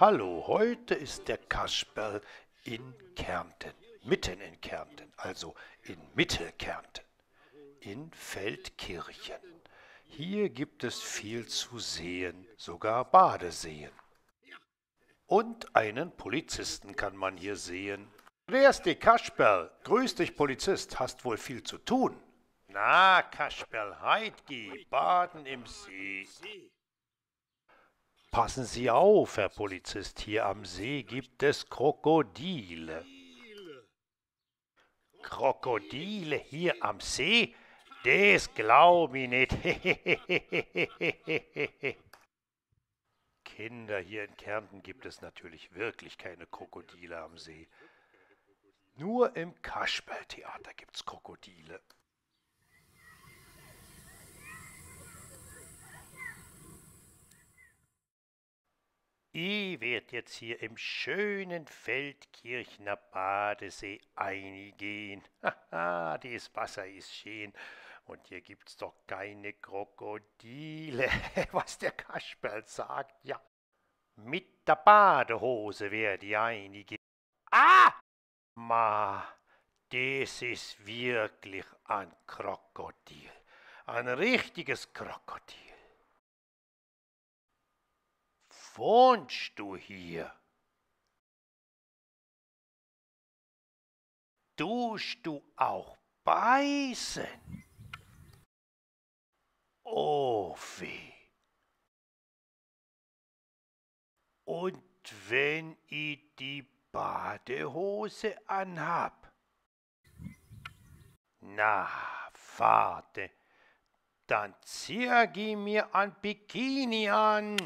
Hallo, heute ist der Kasperl in Kärnten, mitten in Kärnten, also in Mittelkärnten, in Feldkirchen. Hier gibt es viel zu sehen, sogar Badeseen. Und einen Polizisten kann man hier sehen. Grüß dich, Kasperl. Grüß dich, Polizist. Hast wohl viel zu tun. Na, Kasperl, heut geh baden im See. Passen Sie auf, Herr Polizist, hier am See gibt es Krokodile. Krokodile hier am See? Das glaub ich nicht. Kinder, hier in Kärnten gibt es natürlich wirklich keine Krokodile am See. Nur im Kasperltheater es Krokodile. Ich werd jetzt hier im schönen Feldkirchner Badesee eingehen. Haha, das Wasser ist schön. Und hier gibt's doch keine Krokodile, was der Kasperl sagt, ja. Mit der Badehose werde ich eingehen. Ah! Ma, das ist wirklich ein Krokodil. Ein richtiges Krokodil wohnst du hier? Tust du auch beißen? Oh weh. Und wenn ich die Badehose anhab? Na, Vater, dann zieh ich mir ein Bikini an.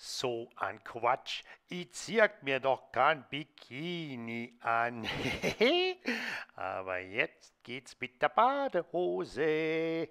So ein Quatsch. Ich zieh mir doch kein Bikini an. Aber jetzt geht's mit der Badehose.